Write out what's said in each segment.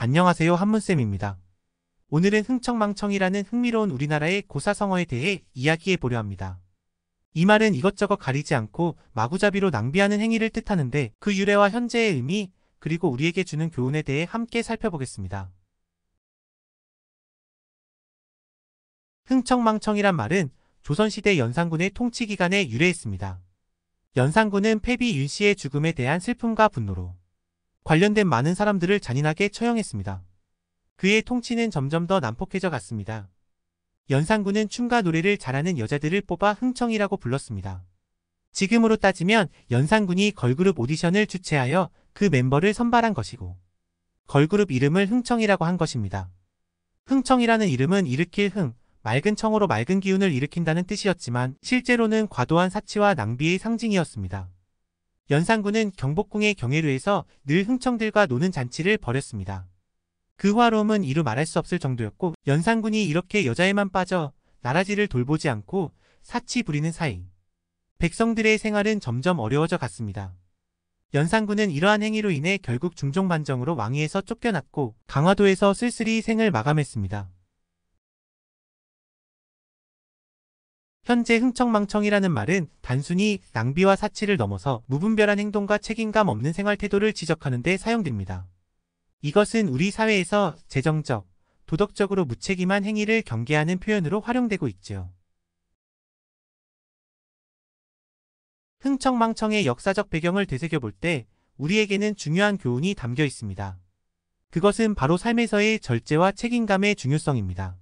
안녕하세요 한문쌤입니다. 오늘은 흥청망청이라는 흥미로운 우리나라의 고사성어에 대해 이야기해보려 합니다. 이 말은 이것저것 가리지 않고 마구잡이로 낭비하는 행위를 뜻하는데 그 유래와 현재의 의미 그리고 우리에게 주는 교훈에 대해 함께 살펴보겠습니다. 흥청망청이란 말은 조선시대 연산군의 통치기간에 유래했습니다. 연산군은 패비 윤씨의 죽음에 대한 슬픔과 분노로 관련된 많은 사람들을 잔인하게 처형했습니다. 그의 통치는 점점 더 난폭해져 갔습니다. 연산군은 춤과 노래를 잘하는 여자들을 뽑아 흥청이라고 불렀습니다. 지금으로 따지면 연산군이 걸그룹 오디션을 주최하여 그 멤버를 선발한 것이고 걸그룹 이름을 흥청이라고 한 것입니다. 흥청이라는 이름은 일으킬 흥, 맑은 청으로 맑은 기운을 일으킨다는 뜻이었지만 실제로는 과도한 사치와 낭비의 상징이었습니다. 연산군은 경복궁의 경회루에서 늘 흥청들과 노는 잔치를 벌였습니다. 그 화로움은 이루 말할 수 없을 정도였고 연산군이 이렇게 여자에만 빠져 나라지를 돌보지 않고 사치 부리는 사이 백성들의 생활은 점점 어려워져 갔습니다. 연산군은 이러한 행위로 인해 결국 중종반정으로 왕위에서 쫓겨났고 강화도에서 쓸쓸히 생을 마감했습니다. 현재 흥청망청이라는 말은 단순히 낭비와 사치를 넘어서 무분별한 행동과 책임감 없는 생활 태도를 지적하는 데 사용됩니다. 이것은 우리 사회에서 재정적, 도덕적으로 무책임한 행위를 경계하는 표현으로 활용되고 있죠 흥청망청의 역사적 배경을 되새겨 볼 때 우리에게는 중요한 교훈이 담겨 있습니다. 그것은 바로 삶에서의 절제와 책임감의 중요성입니다.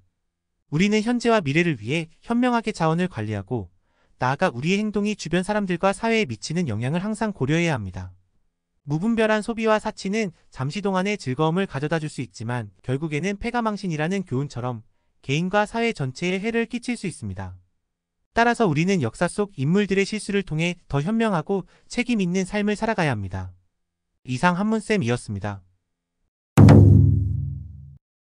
우리는 현재와 미래를 위해 현명하게 자원을 관리하고 나아가 우리의 행동이 주변 사람들과 사회에 미치는 영향을 항상 고려해야 합니다. 무분별한 소비와 사치는 잠시 동안의 즐거움을 가져다 줄 수 있지만 결국에는 폐가망신이라는 교훈처럼 개인과 사회 전체에 해를 끼칠 수 있습니다. 따라서 우리는 역사 속 인물들의 실수를 통해 더 현명하고 책임 있는 삶을 살아가야 합니다. 이상 한문쌤이었습니다.